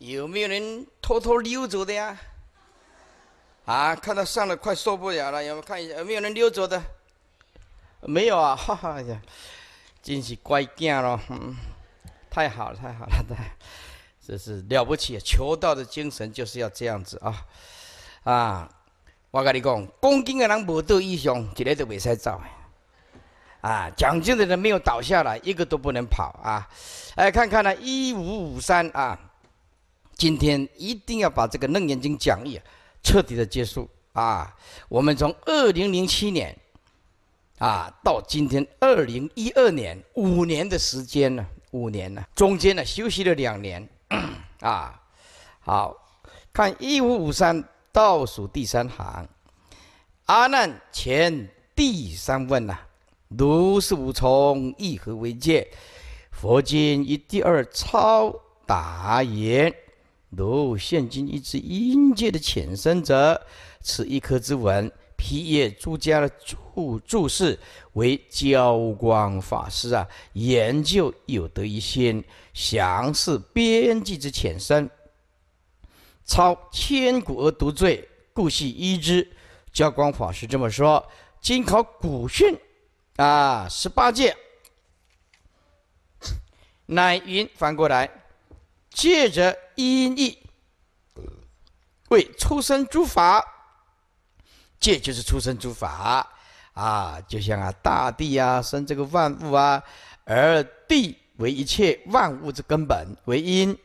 有没有人偷偷溜走的呀？啊，看到上了快受不了了，有没有看一下有没有人溜走的？没有啊，哈 哈呀，真是乖了。咯，太好了，太好了，太，这是了不起啊！求道的精神就是要这样子啊！啊，我跟你讲，恭敬的人搏斗英雄，今天都是伪赛照。啊，讲究的人没有倒下来，一个都不能跑啊！来看看呢，一五五三啊。今天一定要把这个《楞严经》讲义彻底的结束啊！我们从二零零七年啊到今天二零一二年五年的时间呢，五年呢，中间呢休息了两年啊。好，看一五五三倒数第三行，阿难前第三问呐：如是无从以何为界？佛经以第二超达言。如现今一支阴界的浅生者，此一科之文，皮页诸家的注注释，为焦光法师啊研究有得一先，详是边际之浅生，超千古而独最，故系一之。焦光法师这么说。今考古训，啊，十八戒乃云反过来。借着因力为出生诸法，借就是出生诸法啊，就像啊大地啊生这个万物啊，而地为一切万物之根本为因。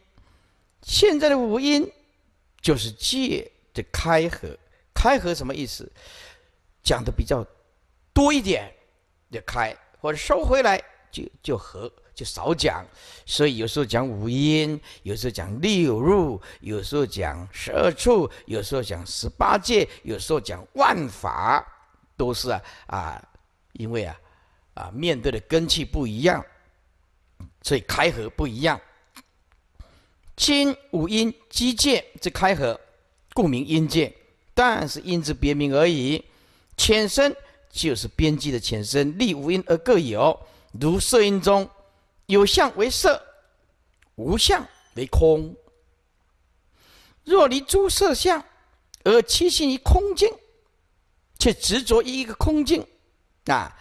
现在的五音就是借的开合，开合什么意思？讲的比较多一点，就开或者收回来就就合。就少讲，所以有时候讲五音，有时候讲六入，有时候讲十二处，有时候讲十八界，有时候讲万法，都是啊啊，因为啊啊面对的根器不一样，所以开合不一样。清五音、机界之开合，故名音界，但是音之别名而已。浅声就是边际的浅声，立五音而各有，如色音中。有相为色，无相为空。若离诸色相而栖息于空境，却执着于一个空境，啊，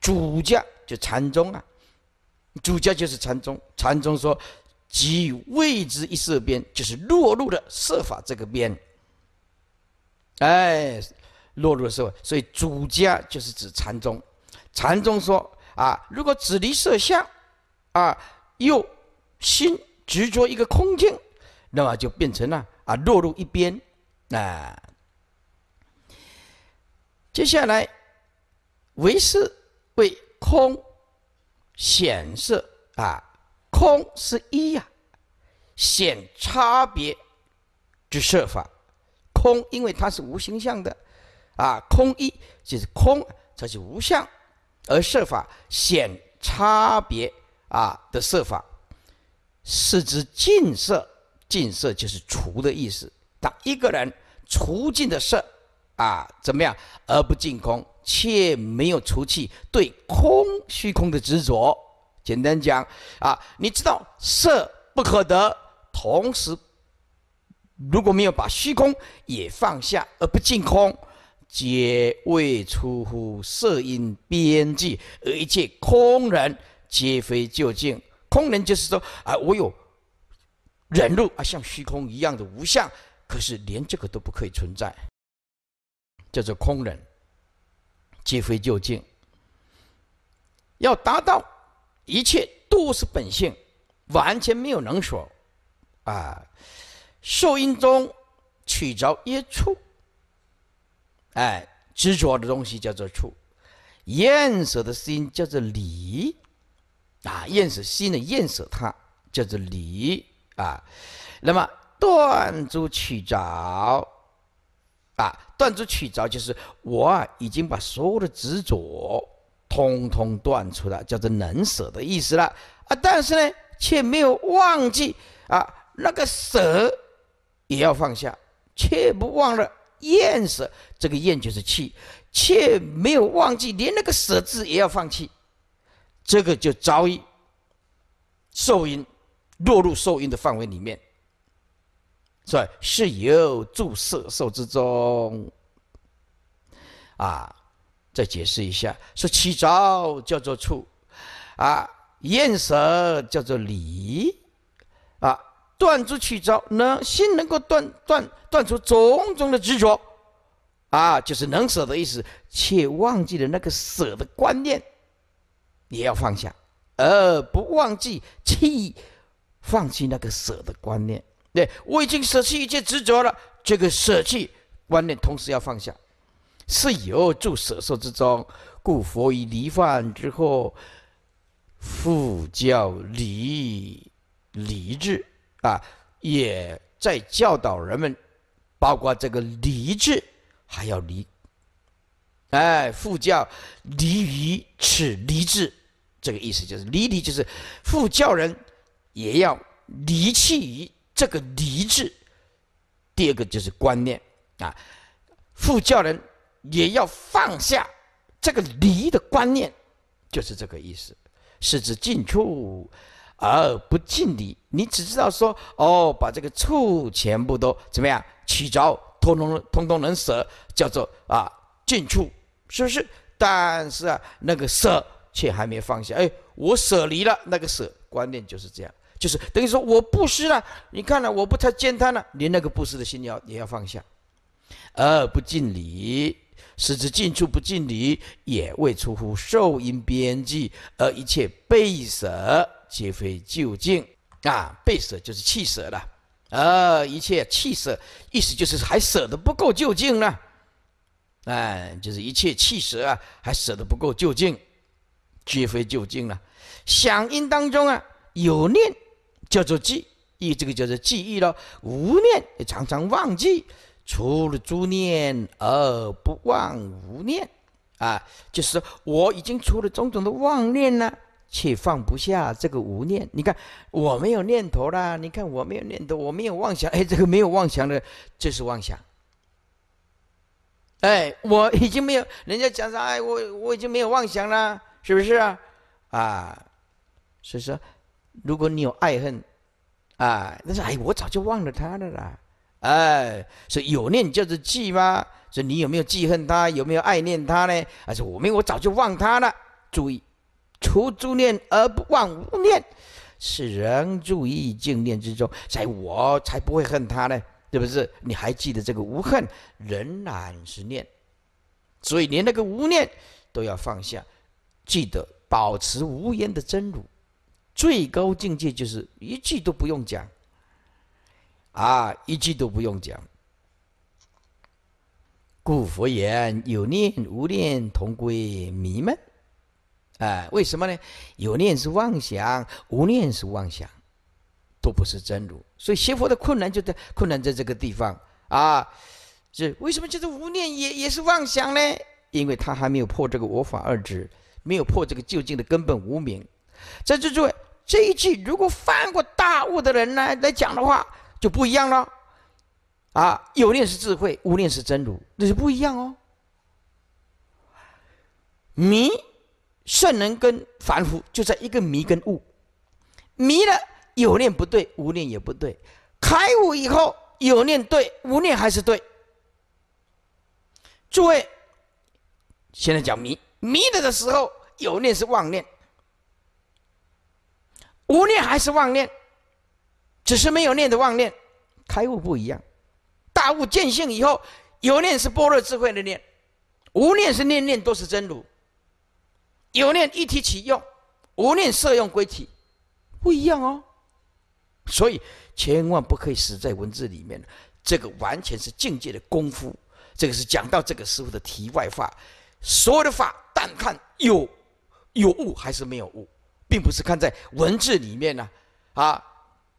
主家就禅宗啊。主家就是禅宗，禅宗说即未知一色边，就是落入了色法这个边。哎，落入了色，所以主家就是指禅宗。禅宗说啊，如果只离色相。啊，又心执着一个空境，那么就变成了啊，落入一边，啊。接下来为是为空显色啊，空是一呀，显差别之设法。空因为它是无形象的，啊，空一就是空，才是无相，而设法显差别。啊的设法，是指净色，净色就是除的意思。当一个人除尽的色啊，怎么样而不净空，却没有除去对空虚空的执着。简单讲啊，你知道色不可得，同时如果没有把虚空也放下而不净空，皆未出乎色因边际，而一切空人。皆非究竟，空人就是说啊，我有忍辱啊，像虚空一样的无相，可是连这个都不可以存在，叫做空人。皆非究竟，要达到一切都是本性，完全没有能所啊。受因中取着一处，哎，执着的东西叫做处，厌舍的心叫做离。啊，厌舍心的厌舍，它叫做离啊。那么断诸取着啊，断诸取着就是我啊，已经把所有的执着通通断除了，叫做能舍的意思了啊。但是呢，却没有忘记啊，那个舍也要放下，却不忘了厌舍，这个厌就是弃，却没有忘记连那个舍字也要放弃。这个就早已受因，落入受因的范围里面，是吧？是由住色受之中，啊，再解释一下，说起招叫做处，啊，厌舍叫做离，啊，断之取招，能心能够断断断出种种的执着，啊，就是能舍的意思，且忘记了那个舍的观念。也要放下，而不忘记弃、放弃那个舍的观念。对我已经舍弃一切执着了，这个舍弃观念同时要放下。是以后住舍受之中，故佛于离犯之后，复教离离智啊，也在教导人们，包括这个离智还要离。哎，复教离于此离智。这个意思就是离离，就是复教人也要离弃于这个离字。第二个就是观念啊，复教人也要放下这个离的观念，就是这个意思。是指近处而不近离。你只知道说哦，把这个处全部都怎么样取着，通通通通能舍，叫做啊近处，是不是？但是啊，那个舍。却还没放下。哎，我舍离了那个舍观念就是这样，就是等于说我不失了。你看了我不太见他了，连那个不失的心要也要放下。而不敬礼。使之进处不尽礼，也未出乎受因边际，而一切被舍皆非究竟啊。被舍就是弃舍了，啊，一切弃舍，意思就是还舍得不够究竟呢。哎，就是一切弃舍啊，还舍得不够究竟。绝非究竟了。响应当中啊，有念叫做记忆，这个叫做记忆了。无念也常常忘记，除了诸念而不忘无念啊，就是我已经除了种种的妄念了，却放不下这个无念。你看我没有念头啦，你看我没有念头，我没有妄想，哎，这个没有妄想的，这是妄想。哎，我已经没有，人家讲啥？哎，我我已经没有妄想了。是不是啊？啊，所以说，如果你有爱恨，啊，那是哎，我早就忘了他了啦，哎，所以有念就是记嘛，所以你有没有记恨他，有没有爱念他呢？还是我没有，我早就忘他了。注意，除诸念而不忘无念，是人注意静念之中，在我才不会恨他呢，对不是？你还记得这个无恨仍然是念，所以连那个无念都要放下。记得保持无言的真如，最高境界就是一句都不用讲。啊，一句都不用讲。故佛言：有念无念同归迷闷。哎，为什么呢？有念是妄想，无念是妄想，都不是真如。所以学佛的困难就在困难在这个地方啊！这为什么就是无念也也是妄想呢？因为他还没有破这个我法二执。没有破这个究竟的根本无明，在这位，这一句，如果犯过大悟的人呢来讲的话，就不一样了。啊，有念是智慧，无念是真如，那是不一样哦。迷，圣人跟凡夫就在一个迷跟悟。迷了，有念不对，无念也不对；开悟以后，有念对，无念还是对。诸位，现在讲迷。迷了的时候，有念是妄念，无念还是妄念，只是没有念的妄念。开悟不一样，大悟见性以后，有念是般若智慧的念，无念是念念都是真如。有念一体起用，无念色用归体，不一样哦。所以千万不可以死在文字里面，这个完全是境界的功夫。这个是讲到这个师傅的题外话，所有的法看看有有物还是没有物，并不是看在文字里面呢，啊，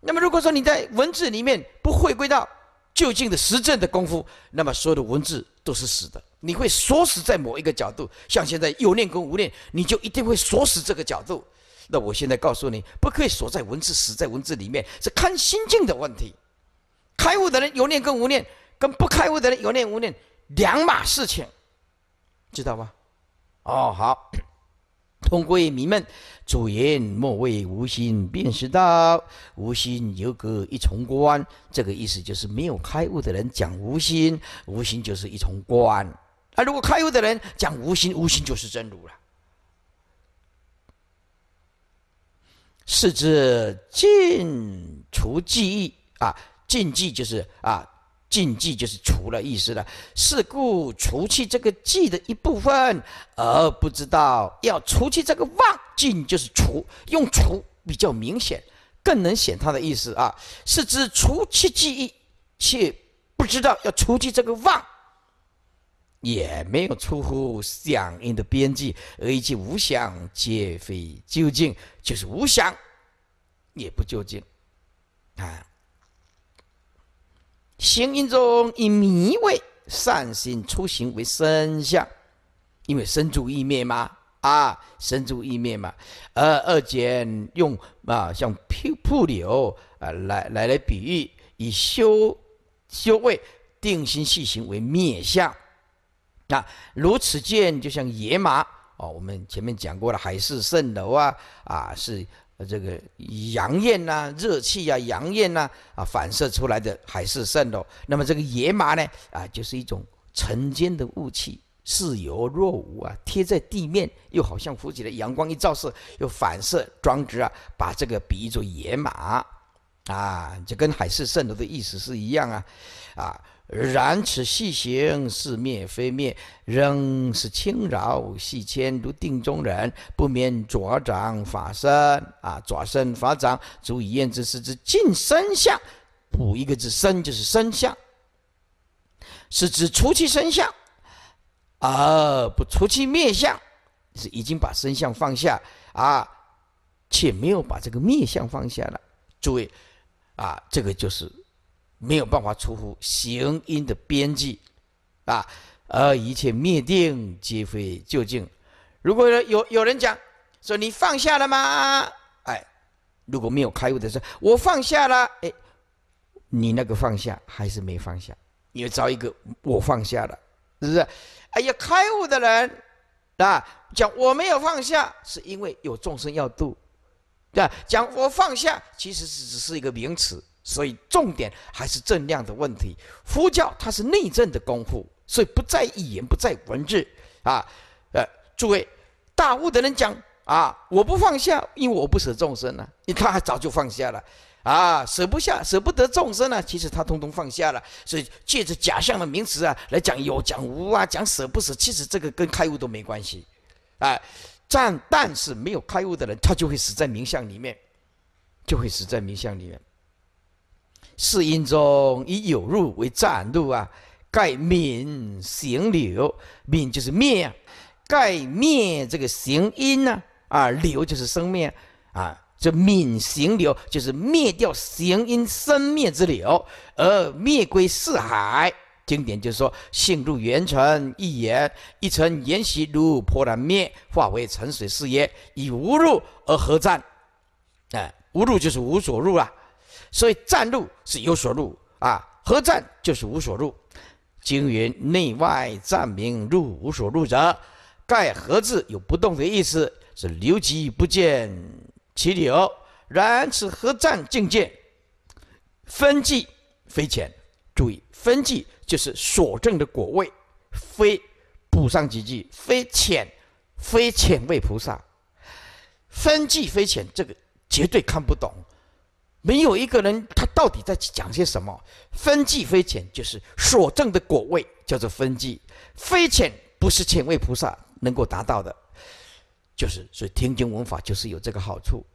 那么如果说你在文字里面不回归到就近的实证的功夫，那么所有的文字都是死的，你会锁死在某一个角度。像现在有念跟无念，你就一定会锁死这个角度。那我现在告诉你，不可以锁在文字，死在文字里面，是看心境的问题。开悟的人有念跟无念，跟不开悟的人有念无念两码事情，知道吗？哦，好。通归迷闷，主言莫谓无心便是道，无心犹隔一重关。这个意思就是，没有开悟的人讲无心，无心就是一重关；啊，如果开悟的人讲无心，无心就是真如了。是指尽除记忆啊，禁记就是啊。禁忌就是除了意思了，是故除去这个忌的一部分，而不知道要除去这个忘。禁就是除，用除比较明显，更能显它的意思啊。是指除去记忆，却不知道要除去这个忘，也没有出乎响应的边际，而一切无想皆非究竟，就是无想，也不究竟，啊。行云中以迷为善行，出行为生相，因为身住意灭嘛，啊，身住意灭嘛。而二简用啊，像瀑瀑流啊来来来比喻，以修修为定心细行为灭相。那如此见就像野马哦，我们前面讲过了，海市蜃楼啊啊是。这个阳焰呐，热气啊、阳焰呐，啊，反射出来的海市蜃楼。那么这个野马呢，啊，就是一种晨间的雾气，似有若无啊，贴在地面，又好像浮起来。阳光一照射，又反射，装着啊，把这个比作野马，啊，就跟海市蜃楼的意思是一样啊，啊。然此细行是灭非灭，仍是轻饶细牵，如定中人不免爪掌法身啊，爪身法掌足以验之。是之尽身相，补一个字“身就是身相。是指除其身相，而不出其灭相，是已经把身相放下啊，且没有把这个灭相放下了。诸位啊，这个就是。没有办法出乎行因的边际，啊，而一切灭定皆非究竟。如果有有有人讲说你放下了吗？哎，如果没有开悟的时候，我放下了，哎，你那个放下还是没放下？你要找一个我放下了，是不是？哎呀，开悟的人啊，讲我没有放下，是因为有众生要度，对吧？讲我放下，其实只只是一个名词。所以重点还是正量的问题。佛教它是内证的功夫，所以不在语言，不在文字。啊，呃，诸位，大悟的人讲啊，我不放下，因为我不舍众生了。你看，早就放下了。啊，舍不下，舍不得众生啊，其实他通通放下了。所以，借着假象的名词啊，来讲有讲无啊，讲舍不舍，其实这个跟开悟都没关系。啊，但但是没有开悟的人，他就会死在名相里面，就会死在名相里面。是因中以有入为战入啊，盖泯行流，泯就是灭，啊，盖灭这个行因呢啊流就是生灭啊，这泯行流就是灭掉行因生灭之流，而灭归四海。经典就是说，性入圆成一言，一成言习如破然灭，化为沉水四液，以无入而合战，哎，无入就是无所入啊。所以湛路是有所入啊，何战就是无所入。经云：内外战明，入无所入者，盖何字有不动的意思，是流极不见其流。然此何战境界？分际非浅。注意，分际就是所证的果位，非补上几句，非浅，非浅位菩萨。分际非浅，这个绝对看不懂。没有一个人，他到底在讲些什么？分际非浅，就是所证的果位叫做分际，非浅，不是浅位菩萨能够达到的，就是所以听经闻法就是有这个好处，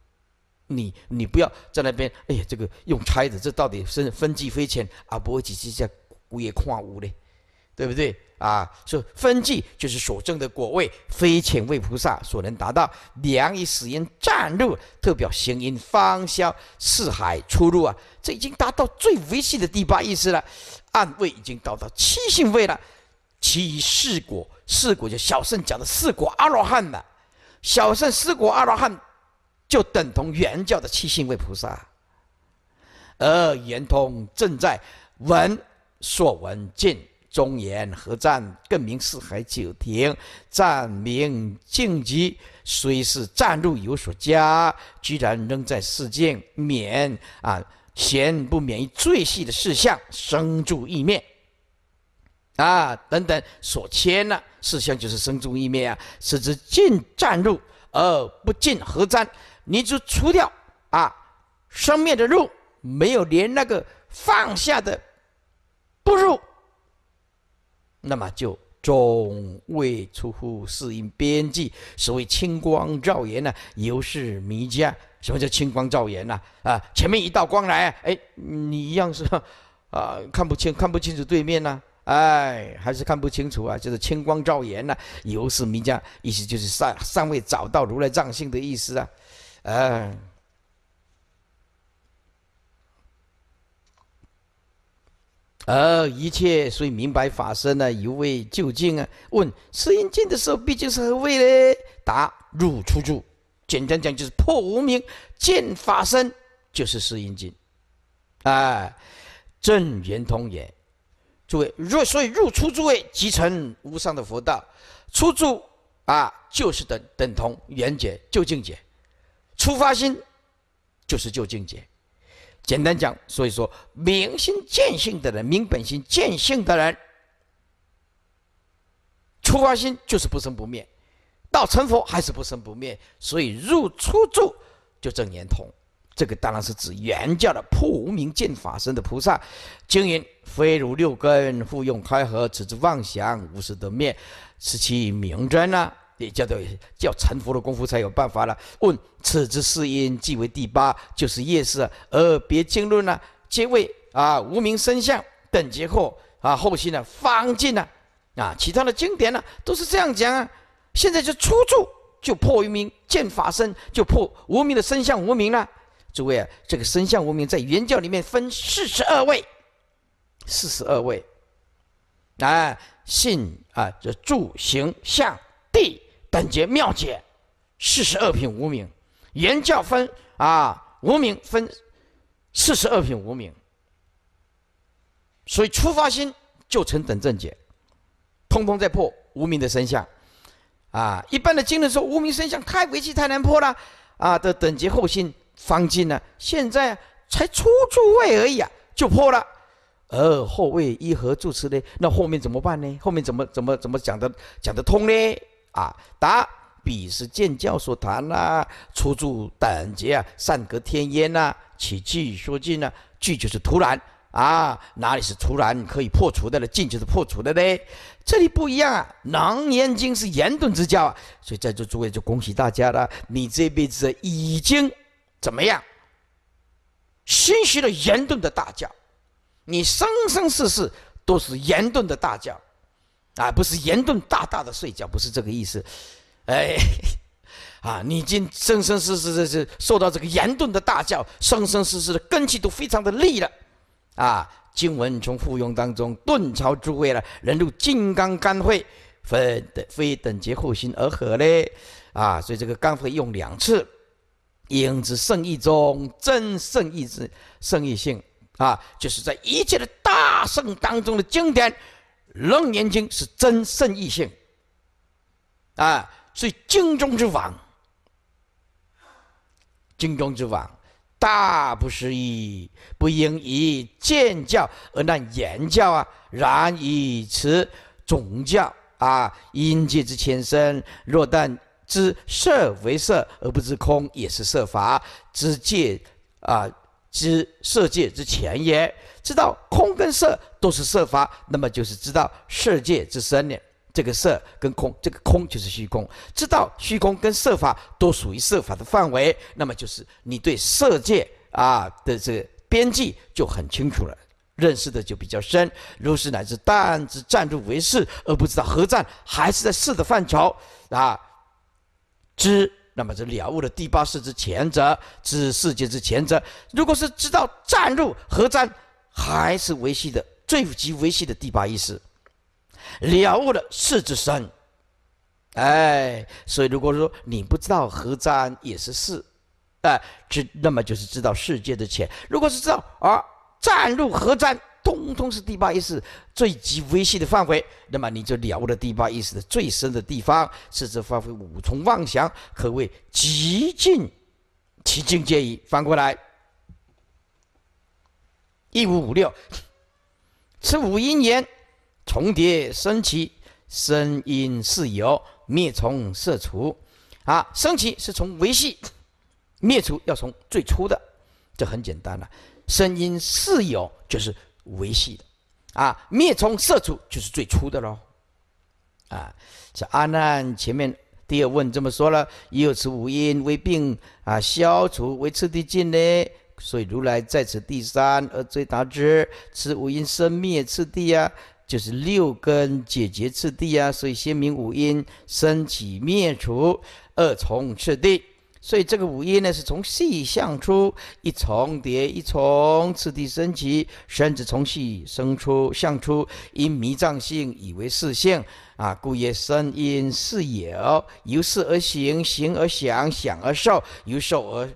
你你不要在那边哎呀，这个用猜的，这到底是分际非浅，而不会只是在也看无嘞。对不对啊？是分际就是所证的果位，非浅位菩萨所能达到。良以死因占入，特表行因方消，四海出入啊！这已经达到最微细的第八意识了，暗位已经到达七性位了。其余四果，四果就小圣讲的四果阿罗汉了。小圣四果阿罗汉，就等同原教的七性位菩萨。而圆通正在闻所闻尽。中严何战？更名四海九亭，战名晋级虽是战路有所加，居然仍在世间免啊，嫌不免于最细的事项生住意灭啊等等所签呢事项就是生住意灭啊，是指进战入而不进何战？你就除掉啊生灭的入，没有连那个放下的不入。那么就终未出乎适应边际，所谓青光照眼呢，犹是迷家。什么叫青光照眼呢？啊，前面一道光来，哎，你一样是，啊，看不清，看不清楚对面呢，哎，还是看不清楚啊，就是青光照眼呢，犹是迷家，意思就是尚尚未找到如来藏性的意思啊，哎。而一切虽明白法身呢，犹未究竟啊。问是因尽的时候，毕竟是何位呢？答入出住。简单讲就是破无明，见法身就是四阴经。哎，正圆通也。诸位，若所以入出诸位即成无上的佛道，出住啊就是等等同圆解究竟解，出发心就是究竟解。简单讲，所以说明心见性的人，明本心见性的人，初发心就是不生不灭，到成佛还是不生不灭，所以入初住就证圆通。这个当然是指原教的破无明见法身的菩萨。经云：非如六根互用开合，此之妄想，无时得灭，此其明真啊。也叫做叫成佛的功夫才有办法了。问此之四因，即为第八，就是业色，而别经论啊，皆为啊无名生相等结后啊，后期呢方尽啊啊，其他的经典呢都是这样讲啊。现在就出住就破无名见法身，就破无名的生相无名了。诸位啊，这个生相无名在原教里面分四十二位，四十二位，啊性啊，就住行相地。等阶妙解，四十二品无名，原教分啊，无名分，四十二品无名，所以初发心就成等正解，通通在破无名的身相，啊，一般的经人说无名身相太晦气太难破了，啊，的等级后心方尽呢，现在才初住位而已啊，就破了，而后位一合住持呢，那后面怎么办呢？后面怎么怎么怎么讲的讲得通呢？啊，答彼是见教所谈呐，出住等结啊，善隔天烟呐，起句说尽啊，句就是突然啊，哪里是突然可以破除的了？尽就是破除的嘞。这里不一样啊，《楞严经》是言顿之教，啊，所以在座诸位就恭喜大家了，你这辈子已经怎么样？心学了言顿的大教，你生生世世都是言顿的大教。啊，不是言顿大大的睡觉，不是这个意思，哎，啊，你今生生世世是受到这个言顿的大教，生生世世的根气都非常的利了，啊，经文从附庸当中顿朝诸位了，人入金刚干会，分等非等觉护心而合嘞，啊，所以这个干会用两次，应子胜意中真胜意之胜意性，啊，就是在一切的大圣当中的经典。楞严经是真圣意性，啊，是经中之王，经中之王，大不实义，不应以见教而难言教啊！然以此总教啊，因界之前身，若但知色为色，而不知空，也是色法知戒啊。知色界之前也，知道空跟色都是色法，那么就是知道色界之深了。这个色跟空，这个空就是虚空，知道虚空跟色法都属于色法的范围，那么就是你对色界啊的这个边际就很清楚了，认识的就比较深。如是乃至但知暂住为是，而不知道何在，还是在事的范畴啊，知。那么这了悟了第八世之前者，知世界之前者，如果是知道战入何战，还是维系的最极维系的第八意识，了悟了世之身，哎，所以如果说你不知道何战也是事，哎，知那么就是知道世界的浅，如果是知道啊，战入何战通通是第八意识最极微细的范围，那么你就了悟了第八意识的最深的地方，甚至发挥五重妄想，可谓极尽其境皆矣。翻过来，一五五六，此五阴缘重叠升起，生因是有，灭从色除。啊，升起是从维系，灭除要从最初的，这很简单了。声音是有，就是。维系的，啊，灭虫射除就是最初的喽，啊，这阿难前面第二问这么说了，有此五因为病啊，消除为次第尽呢，所以如来在此第三而最达之，此五因生灭次第啊，就是六根解决次第啊，所以先明五因生起灭除二重次第。所以这个五音呢，是从细向粗，一重叠一重，次第升起。甚子从细生出，向出因迷障性以为四性啊，故曰生因四也。由是而行，行而想，想而受，由受而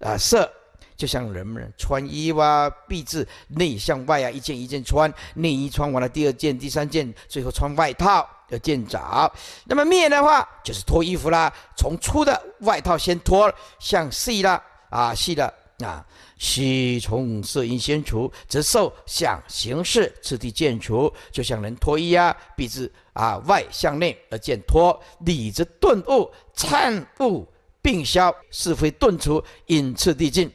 啊色。就像人们穿衣哇，必自内向外啊，一件一件穿，内衣穿完了，第二件、第三件，最后穿外套要见早，那么面的话，就是脱衣服啦，从粗的外套先脱，向细的啊，细的啊，须从色阴先除，则受想行识次第见除。就像人脱衣啊，必自啊外向内而见脱，理则顿悟，参悟并消，是非顿除，因次递进。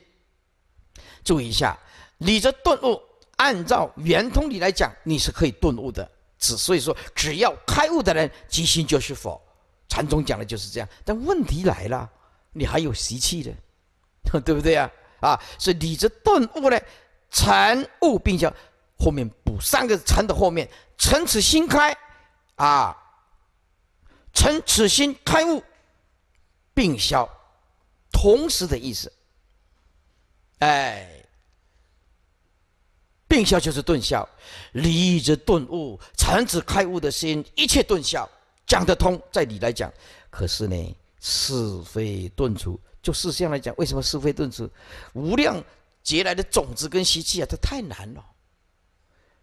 注意一下，你这顿悟，按照圆通理来讲，你是可以顿悟的。只所以说，只要开悟的人，即心就是佛，禅宗讲的就是这样。但问题来了，你还有习气的，对不对啊？啊，所以你这顿悟呢，禅悟并消，后面补三个“禅的后面，诚此心开，啊，诚此心开悟并消，同时的意思。哎，病效就是顿效，离即顿悟，禅子开悟的心，一切顿效，讲得通，在理来讲。可是呢，是非顿除，就事相来讲，为什么是非顿除？无量劫来的种子跟习气啊，它太难了，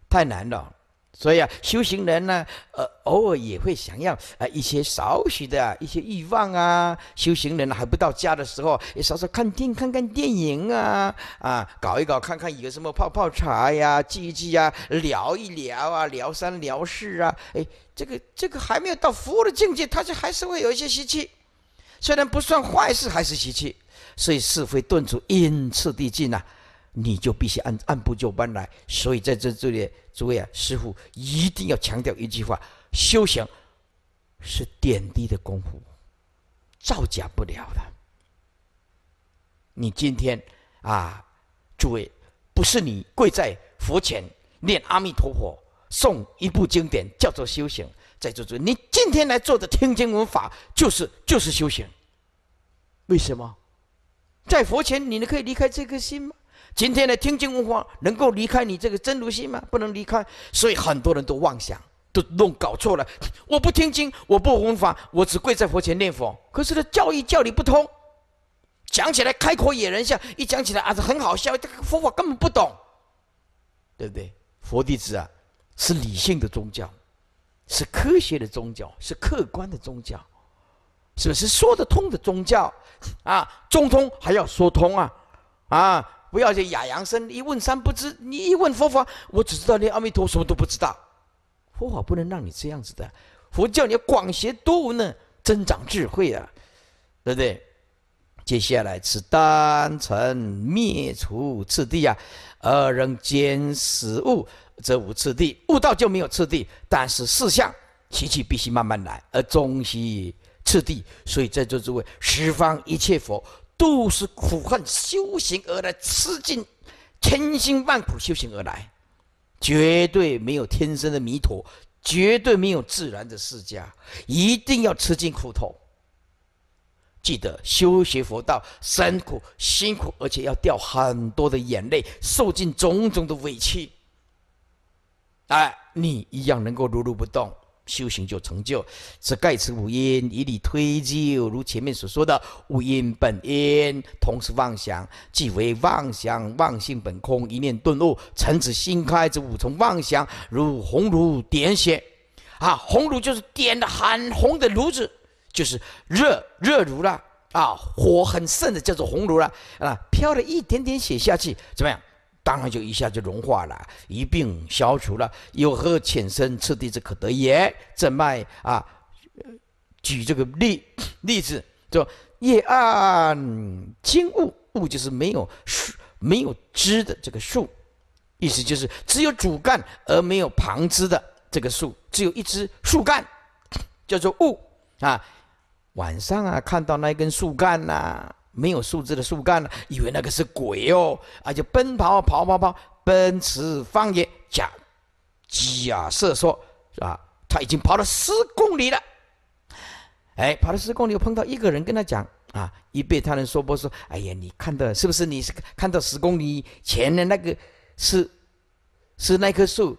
太难了。所以啊，修行人呢，呃，偶尔也会想要啊一些少许的啊一些欲望啊。修行人还不到家的时候，也稍稍看电看看电影啊，啊，搞一搞看看有什么泡泡茶呀、聚一聚呀、聊一聊啊、聊三聊四啊。哎，这个这个还没有到服务的境界，他就还是会有一些习气，虽然不算坏事，还是习气。所以是非顿足，因次递进啊。你就必须按按部就班来，所以在这这里，诸位啊，师傅一定要强调一句话：修行是点滴的功夫，造假不了的。你今天啊，诸位，不是你跪在佛前念阿弥陀佛，诵一部经典叫做修行。在座诸位，你今天来做的听经闻法，就是就是修行。为什么？在佛前，你你可以离开这颗心吗？今天的听经闻法能够离开你这个真如心吗？不能离开，所以很多人都妄想，都弄搞错了。我不听经，我不闻法，我只跪在佛前念佛。可是呢，教义教理不通，讲起来开口也人笑，一讲起来啊是很好笑，这个佛法根本不懂，对不对？佛弟子啊，是理性的宗教，是科学的宗教，是客观的宗教，是不是说得通的宗教？啊，中通还要说通啊，啊。不要去哑养声，一问三不知。你一问佛法，我只知道念阿弥陀，什么都不知道。佛法不能让你这样子的。佛教你要广学多闻呢，增长智慧啊，对不对？接下来是单成灭除次第啊。二人兼死物，则无次第。悟道就没有次第，但是四象，习气必须慢慢来，而中西次第。所以在座诸位，十方一切佛。都是苦恨修行而来，吃尽千辛万苦修行而来，绝对没有天生的弥陀，绝对没有自然的释迦，一定要吃尽苦头。记得修学佛道，辛苦辛苦，而且要掉很多的眼泪，受尽种种的委屈。哎，你一样能够如如不动。修行就成就，此盖此五因以理推究，如前面所说的五因本因，同时妄想即为妄想妄性本空，一念顿悟，从此心开之五从妄想如红炉点血，啊，红炉就是点的很红的炉子，就是热热炉了啊，火很盛的叫做红炉了啊，飘了一点点血下去，怎么样？当然就一下就融化了，一并消除了。有何浅深次第之可得也？正脉啊，举这个例例子，就夜暗惊雾。雾就是没有树、没有枝的这个树，意思就是只有主干而没有旁枝的这个树，只有一枝树干，叫做雾啊。晚上啊，看到那一根树干呐。没有树枝的树干了，以为那个是鬼哦，啊就奔跑跑跑跑，奔驰放野，假鸡啊瑟缩，是吧？他已经跑了十公里了，哎，跑了十公里，碰到一个人跟他讲啊，一被他人说不说？哎呀，你看到是不是？你是看到十公里前的那个是是那棵树？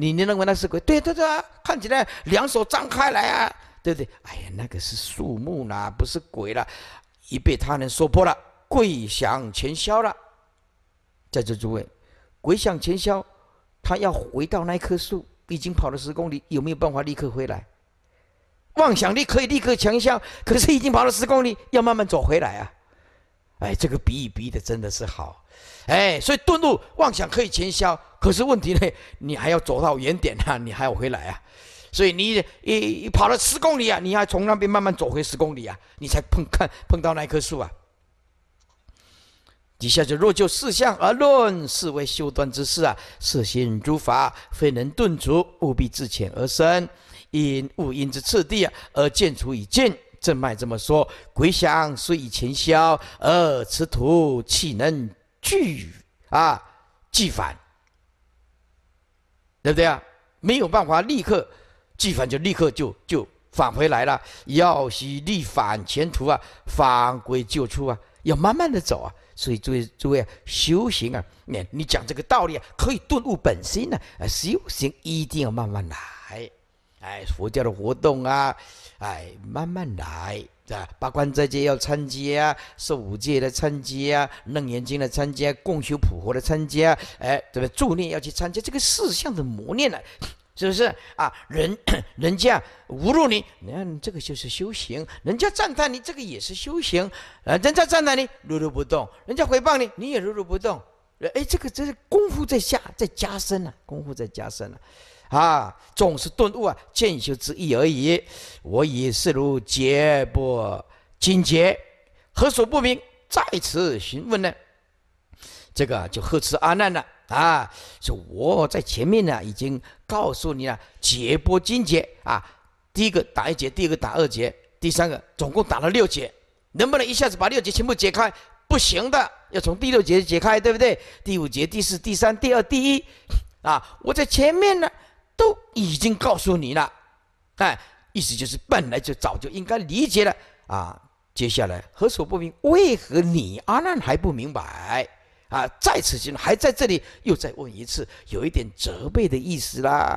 你你认为那是鬼？对对对啊，看起来两手张开来啊，对不对？哎呀，那个是树木啦，不是鬼啦。已被他人说破了，鬼想全消了。在座诸位，鬼想前消，他要回到那棵树，已经跑了十公里，有没有办法立刻回来？妄想力可以立刻强消，可是已经跑了十公里，要慢慢走回来啊！哎，这个比喻比的真的是好。哎，所以遁入妄想可以全消，可是问题呢，你还要走到原点啊，你还要回来啊。所以你一跑了十公里啊，你还从那边慢慢走回十公里啊，你才碰看碰到那棵树啊。底下就若就四相而论，是为修端之事啊。是心诸法，非能顿足，务必自浅而深，因物因之次第啊，而渐除以见。正脉这么说，鬼想虽已前消，而此土岂能聚啊？既反，对不对啊？没有办法立刻。纪梵就立刻就就返回来了，要洗逆返前途啊，返归旧处啊，要慢慢的走啊。所以诸位诸位啊，修行啊，你你讲这个道理啊，可以顿悟本心呢。修行一定要慢慢来，哎，佛教的活动啊，哎，慢慢来，啊，八关斋戒要参加啊，十五戒的参加啊，楞严经的参加，共修普佛的参加，哎，这个助念要去参加，这个四项的磨练呢。是不是啊？人 人家侮辱你，你看这个就是修行；人家赞叹你，这个也是修行。呃，人家赞叹你，如如不动；人家回报你，你也如如不动。哎，这个这是功夫在下，在加深了，功夫在加深了。啊，总是顿悟啊，见修之意而已。我以视如皆不精竭，何所不明？再次询问呢？这个就呵斥阿难了。啊，说我在前面呢，已经告诉你了解波境界啊，第一个打一节，第二个打二节，第三个总共打了六节，能不能一下子把六节全部解开？不行的，要从第六节解开，对不对？第五节、第四、第三、第二、第一，啊，我在前面呢都已经告诉你了，哎，意思就是本来就早就应该理解了啊，接下来何所不明？为何你阿难还不明白？啊，再次行还在这里又再问一次，有一点责备的意思啦。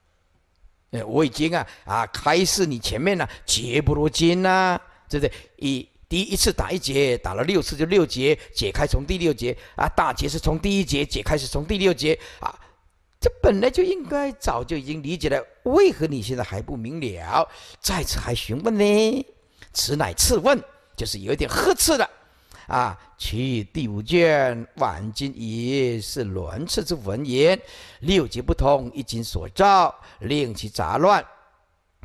哎，我已经啊啊，开示你前面呢劫不如金呐，对不对？一第一次打一劫，打了六次就六劫解开，从第六劫啊，大劫是从第一节解开始，从第六节啊，这本来就应该早就已经理解了，为何你现在还不明了？再次还询问呢？此乃次问，就是有一点呵斥的。啊！其第五卷晚经也是轮次之文言，六节不通一经所造，令其杂乱，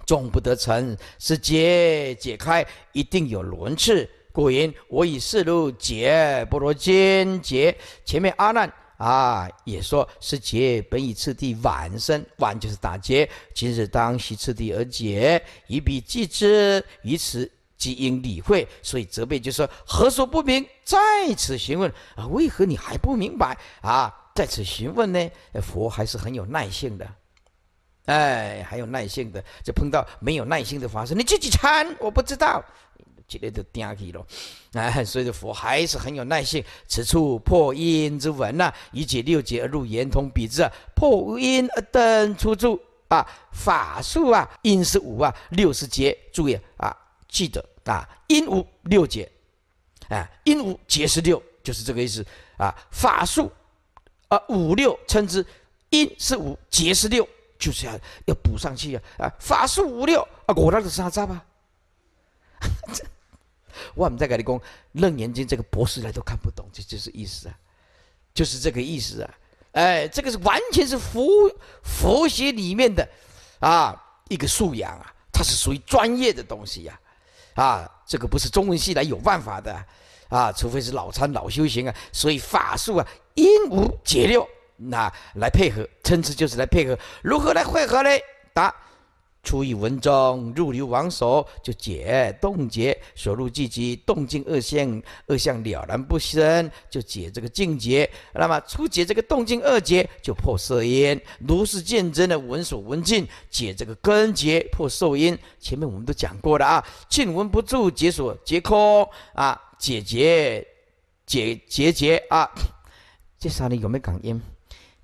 众不得成。是结解开一定有轮次。故云：我以四路解，不落间解。前面阿难啊也说：是结本以次第晚生，晚就是打结。今日当习次第而解，以彼继之于此。即应理会，所以责备就说：“何所不明？在此询问啊，为何你还不明白啊？在此询问呢？佛还是很有耐性的，哎，还有耐性的。就碰到没有耐性的法师，你自己参，我不知道，之类的丢去了。哎，所以的佛还是很有耐性。此处破音之文啊，以解六节而入圆通彼之、啊，破音而登初处啊，法术啊，因是五啊，六十节，注意啊，记得。”啊，因无六解，啊，因无解是六，就是这个意思啊。法术啊，五六称之，因是五，解是六，就是要要补上去啊。啊，法术五六，啊，我那个沙扎吧？我们在给你公楞严经，这个博士来都看不懂，这就是意思啊，就是这个意思啊。哎，这个是完全是佛佛学里面的啊一个素养啊，它是属于专业的东西呀。啊，这个不是中文系来有办法的，啊，除非是脑残脑修行啊，所以法术啊应无解料，那来配合，参差就是来配合，如何来汇合呢？答。出一文中，入流王所就解冻结所入寂寂动静二相二相了然不生就解这个境界。那么出解这个动静二劫，就破色音，如是见真的闻所闻尽，解这个根结破受音。前面我们都讲过了啊静闻不住解所解空啊解结解结结啊这三呢有没有感应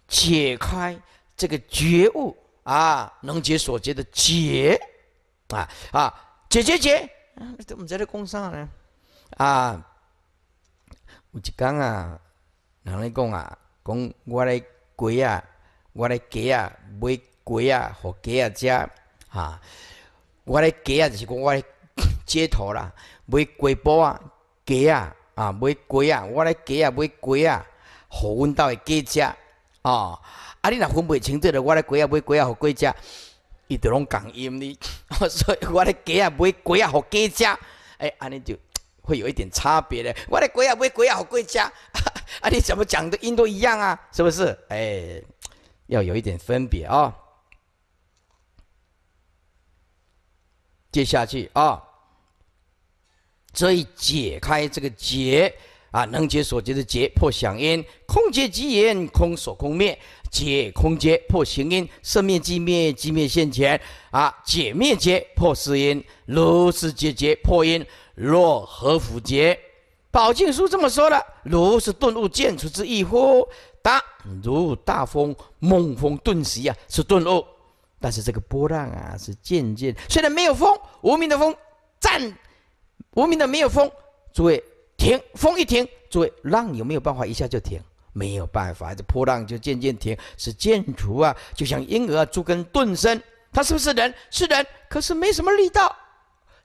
解开这个觉悟。啊，能解所结的解，啊啊，解解解，都么知那讲啥呢？啊，有一讲啊，人咧讲啊，讲我来鸡啊，我来鸡啊，买鸡啊和鸡啊食，啊，我来鸡啊就是讲我来街头啦，买鸡脯啊，鸡啊啊，买鸡啊，我来鸡啊买鸡啊，互阮兜的鸡食，哦。啊，你那分不清这的，我的鸡啊买鸡啊，好鸡食，伊都拢同音哩，所以我的鸡啊买鸡啊，好鸡食，哎，啊，你就会有一点差别的。我的鸡啊买鸡啊，好鸡食，啊，你怎么讲的音都一样啊？是不是？哎，要有一点分别啊。接下去啊，所以解开这个结。啊，能解所结的结破想音，空结即言，空所空灭，解空结破行音，色灭即灭，即灭现前，啊，解灭结破思音，如是结结破音，若何复结？宝经书这么说了，如是顿悟见出之意乎？答：如大风猛风顿起啊，是顿悟。但是这个波浪啊，是渐渐，虽然没有风，无名的风，暂无名的没有风，诸位。停，风一停，诸位浪有没有办法一下就停？没有办法，这波浪就渐渐停，是渐除啊。就像婴儿猪根顿身，他是不是人？是人，可是没什么力道，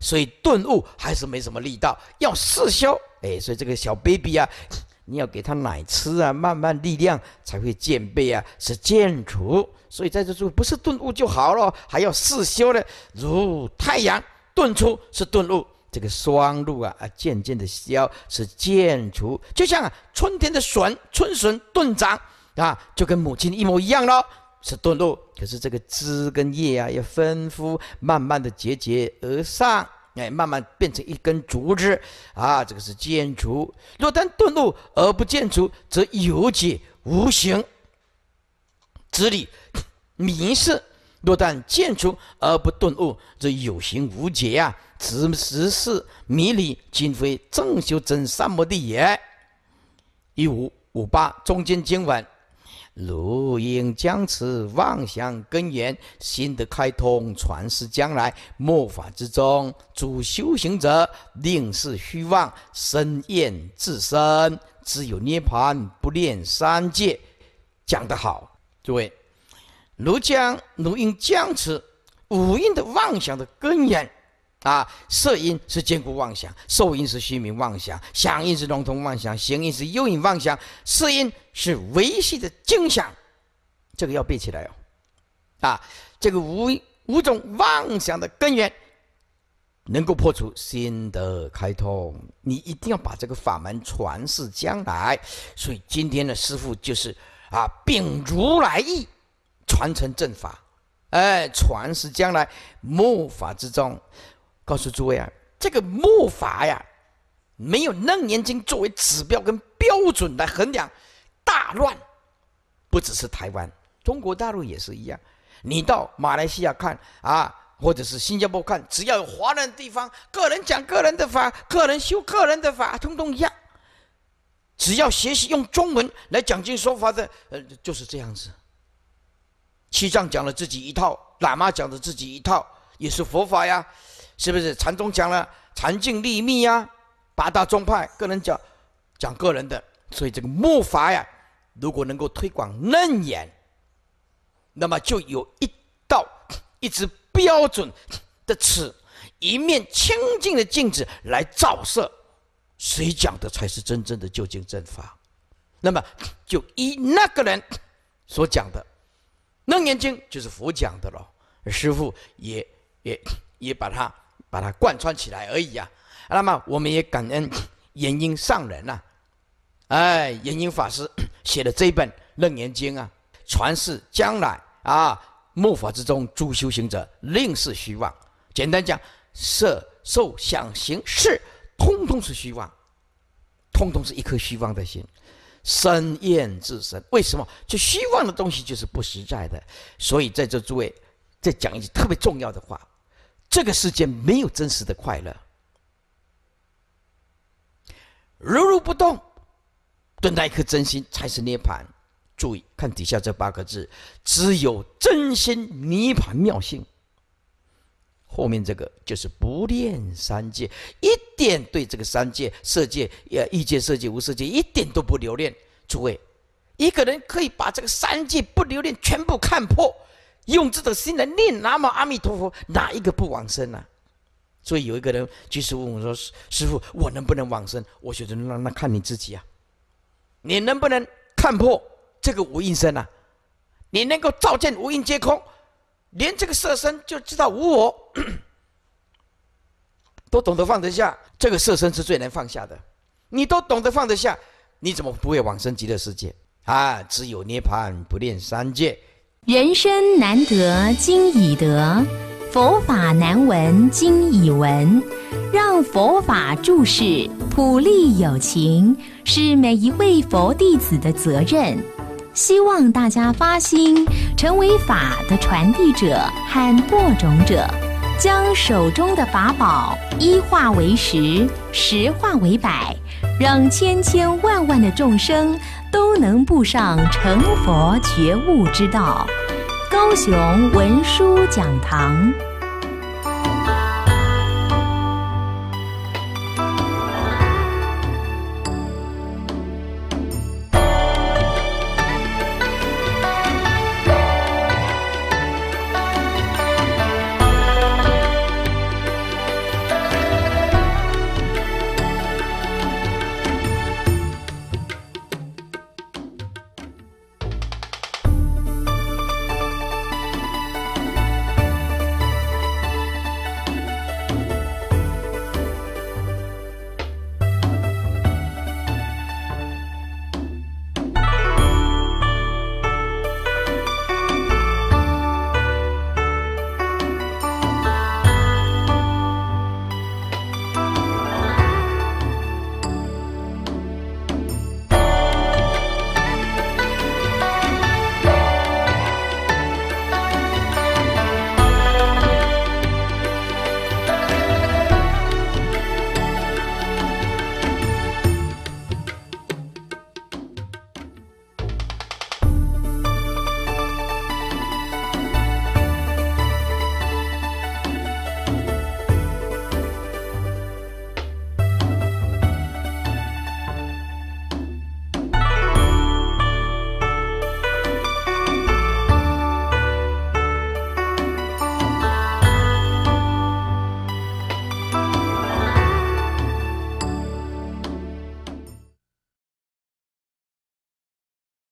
所以顿悟还是没什么力道，要四修。哎，所以这个小 baby 啊，你要给他奶吃啊，慢慢力量才会渐备啊，是渐除。所以在这处不是顿悟就好了，还要四修呢。如太阳顿出是顿悟。这个霜露啊，啊，渐渐的消是渐除，就像春天的笋，春笋顿长啊，就跟母亲一模一样了，是顿露。可是这个枝跟叶啊，要分肤，慢慢的节节而上，哎，慢慢变成一根竹子啊，这个是渐除。若单顿露而不见除，则有解无形，知理明事。若但见出而不顿悟，则有形无解啊！此时是迷离，今非正修真善目的也。一五五八，中间经文，如应将此妄想根源心得开通，传世将来末法之中，主修行者定是虚妄生厌自身，只有涅盘不念三界。讲得好，诸位。如将如应僵持五音的妄想的根源啊，色因是坚固妄想，受因是虚名妄想，想因是笼统妄想，行因是诱引妄想，色因是维系的精想，这个要背起来哦，啊，这个五五种妄想的根源能够破除，心得开通，你一定要把这个法门传世将来。所以今天的师傅就是啊，秉如来意。传承正法，哎，传是将来木法之中。告诉诸位啊，这个木法呀，没有楞严经作为指标跟标准来衡量。大乱，不只是台湾，中国大陆也是一样。你到马来西亚看啊，或者是新加坡看，只要有华人地方，个人讲个人的法，个人修个人的法，通通一样。只要学习用中文来讲经说法的，呃，就是这样子。西藏讲了自己一套，喇嘛讲的自己一套，也是佛法呀，是不是？禅宗讲了禅净立密呀，八大宗派个人讲，讲个人的。所以这个末法呀，如果能够推广楞严，那么就有一道一只标准的尺，一面清净的镜子来照射，谁讲的才是真正的究竟正法？那么就依那个人所讲的。《楞严经》就是佛讲的喽，师父也也也把它把它贯穿起来而已啊。那么我们也感恩圆音上人呐，哎，延英法师 写的这一本《楞严经》啊，传世将来啊，末法之中诸修行者，另是虚妄。简单讲，色、受、想、行、识，通通是虚妄，通通是一颗虚妄的心。生厌自身，为什么？就虚妄的东西就是不实在的。所以在这诸位，再讲一句特别重要的话：这个世间没有真实的快乐。如如不动，顿待一颗真心才是涅盘。注意看底下这八个字：只有真心，涅盘妙性。后面这个就是不念三界，一点对这个三界、色界、呃、异界、色界、无色界一点都不留恋。诸位，一个人可以把这个三界不留恋，全部看破，用这种心来念，那么阿弥陀佛，哪一个不往生呢？所以有一个人，居士问我说：“师傅，我能不能往生？”我说：“那那看你自己啊，你能不能看破这个无应身啊？你能够照见无应皆空，连这个色身就知道无我。”都懂得放得下，这个色身是最难放下的。你都懂得放得下，你怎么不会往生极乐世界啊？只有涅槃不恋三界。人生难得今已得，佛法难闻今已闻。让佛法注释普利有情，是每一位佛弟子的责任。希望大家发心，成为法的传递者和播种者。将手中的法宝一化为十，十化为百，让千千万万的众生都能步上成佛觉悟之道。高雄文殊讲堂。